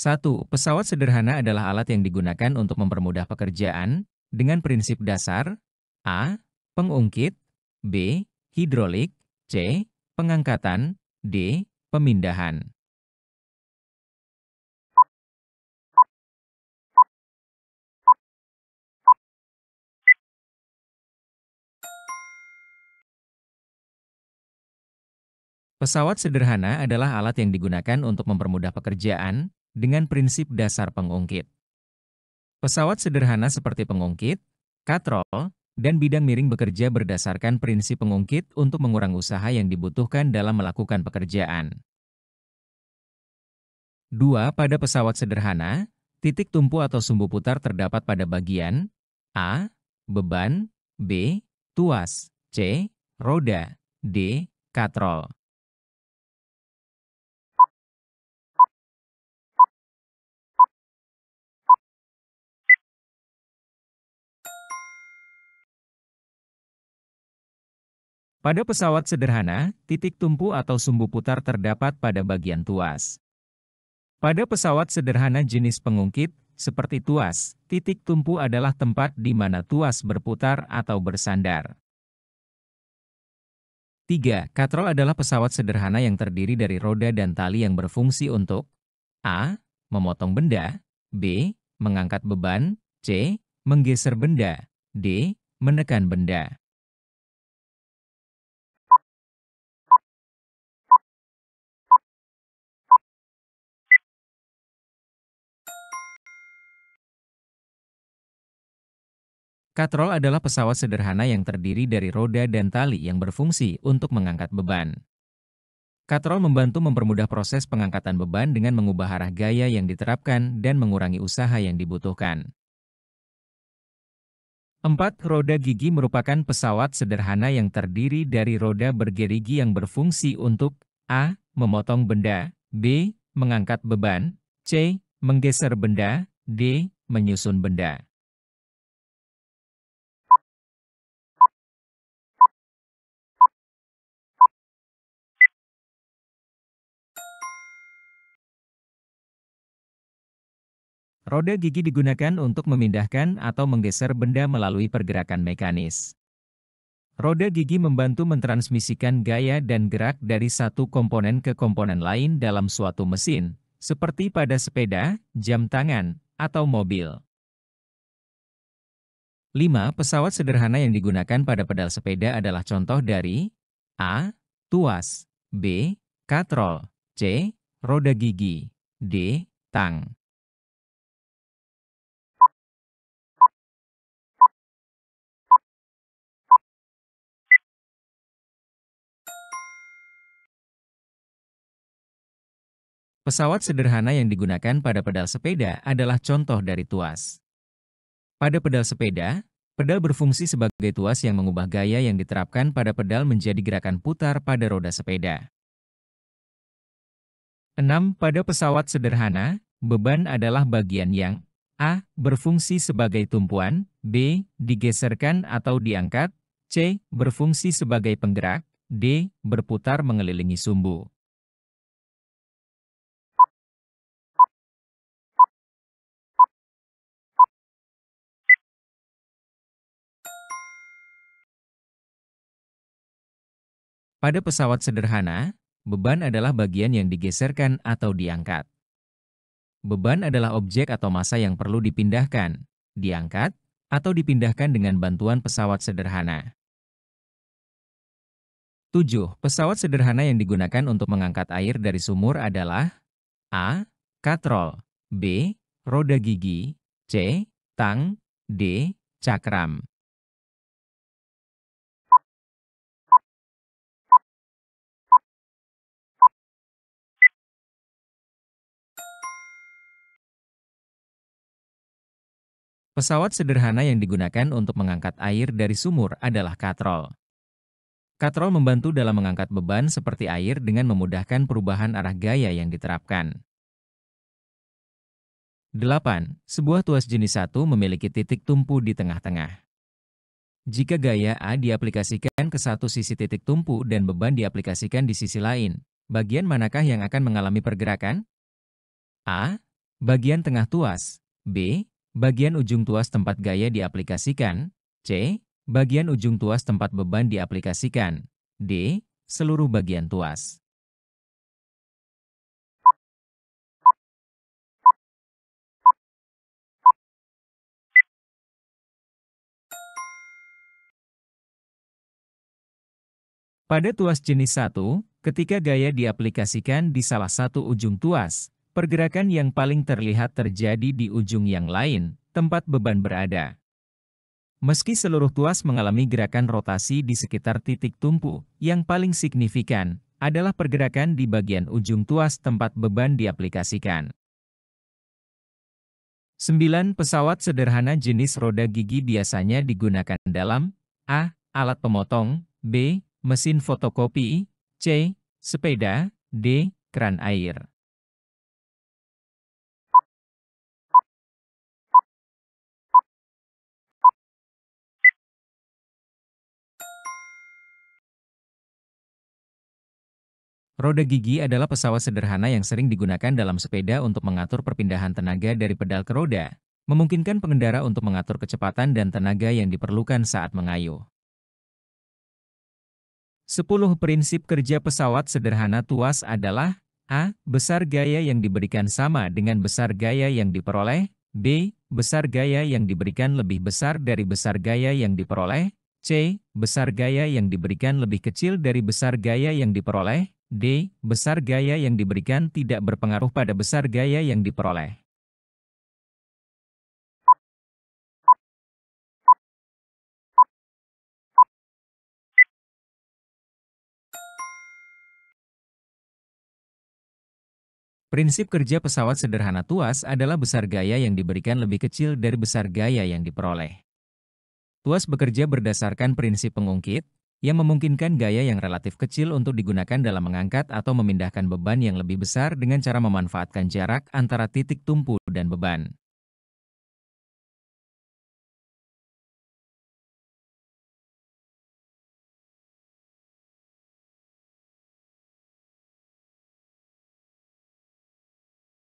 1. Pesawat sederhana adalah alat yang digunakan untuk mempermudah pekerjaan dengan prinsip dasar A. Pengungkit B. Hidrolik C. Pengangkatan D. Pemindahan Pesawat sederhana adalah alat yang digunakan untuk mempermudah pekerjaan dengan prinsip dasar pengungkit. Pesawat sederhana seperti pengungkit, katrol, dan bidang miring bekerja berdasarkan prinsip pengungkit untuk mengurangi usaha yang dibutuhkan dalam melakukan pekerjaan. 2. Pada pesawat sederhana, titik tumpu atau sumbu putar terdapat pada bagian A. Beban B. Tuas C. Roda D. Katrol Pada pesawat sederhana, titik tumpu atau sumbu putar terdapat pada bagian tuas. Pada pesawat sederhana jenis pengungkit, seperti tuas, titik tumpu adalah tempat di mana tuas berputar atau bersandar. 3. Katrol adalah pesawat sederhana yang terdiri dari roda dan tali yang berfungsi untuk A. Memotong benda B. Mengangkat beban C. Menggeser benda D. Menekan benda Katrol adalah pesawat sederhana yang terdiri dari roda dan tali yang berfungsi untuk mengangkat beban. Katrol membantu mempermudah proses pengangkatan beban dengan mengubah arah gaya yang diterapkan dan mengurangi usaha yang dibutuhkan. 4. Roda gigi merupakan pesawat sederhana yang terdiri dari roda bergerigi yang berfungsi untuk A. Memotong benda B. Mengangkat beban C. Menggeser benda D. Menyusun benda Roda gigi digunakan untuk memindahkan atau menggeser benda melalui pergerakan mekanis. Roda gigi membantu mentransmisikan gaya dan gerak dari satu komponen ke komponen lain dalam suatu mesin, seperti pada sepeda, jam tangan, atau mobil. 5. Pesawat sederhana yang digunakan pada pedal sepeda adalah contoh dari A. Tuas B. Katrol C. Roda gigi D. Tang Pesawat sederhana yang digunakan pada pedal sepeda adalah contoh dari tuas. Pada pedal sepeda, pedal berfungsi sebagai tuas yang mengubah gaya yang diterapkan pada pedal menjadi gerakan putar pada roda sepeda. 6. Pada pesawat sederhana, beban adalah bagian yang A. Berfungsi sebagai tumpuan, B. Digeserkan atau diangkat, C. Berfungsi sebagai penggerak, D. Berputar mengelilingi sumbu. Pada pesawat sederhana, beban adalah bagian yang digeserkan atau diangkat. Beban adalah objek atau massa yang perlu dipindahkan, diangkat, atau dipindahkan dengan bantuan pesawat sederhana. 7. Pesawat sederhana yang digunakan untuk mengangkat air dari sumur adalah A. Katrol B. Roda gigi C. Tang D. Cakram Pesawat sederhana yang digunakan untuk mengangkat air dari sumur adalah katrol. Katrol membantu dalam mengangkat beban seperti air dengan memudahkan perubahan arah gaya yang diterapkan. 8. Sebuah tuas jenis satu memiliki titik tumpu di tengah-tengah. Jika gaya A diaplikasikan ke satu sisi titik tumpu dan beban diaplikasikan di sisi lain, bagian manakah yang akan mengalami pergerakan? A. Bagian tengah tuas. B Bagian ujung tuas tempat gaya diaplikasikan. C. Bagian ujung tuas tempat beban diaplikasikan. D. Seluruh bagian tuas. Pada tuas jenis 1, ketika gaya diaplikasikan di salah satu ujung tuas, Pergerakan yang paling terlihat terjadi di ujung yang lain, tempat beban berada. Meski seluruh tuas mengalami gerakan rotasi di sekitar titik tumpu, yang paling signifikan adalah pergerakan di bagian ujung tuas tempat beban diaplikasikan. 9. Pesawat sederhana jenis roda gigi biasanya digunakan dalam A. Alat pemotong B. Mesin fotokopi C. Sepeda D. Keran air Roda gigi adalah pesawat sederhana yang sering digunakan dalam sepeda untuk mengatur perpindahan tenaga dari pedal ke roda, memungkinkan pengendara untuk mengatur kecepatan dan tenaga yang diperlukan saat mengayuh. 10 prinsip kerja pesawat sederhana tuas adalah A. Besar gaya yang diberikan sama dengan besar gaya yang diperoleh B. Besar gaya yang diberikan lebih besar dari besar gaya yang diperoleh C. Besar gaya yang diberikan lebih kecil dari besar gaya yang diperoleh D. Besar gaya yang diberikan tidak berpengaruh pada besar gaya yang diperoleh. Prinsip kerja pesawat sederhana tuas adalah besar gaya yang diberikan lebih kecil dari besar gaya yang diperoleh. Tuas bekerja berdasarkan prinsip pengungkit, yang memungkinkan gaya yang relatif kecil untuk digunakan dalam mengangkat atau memindahkan beban yang lebih besar dengan cara memanfaatkan jarak antara titik tumpu dan beban.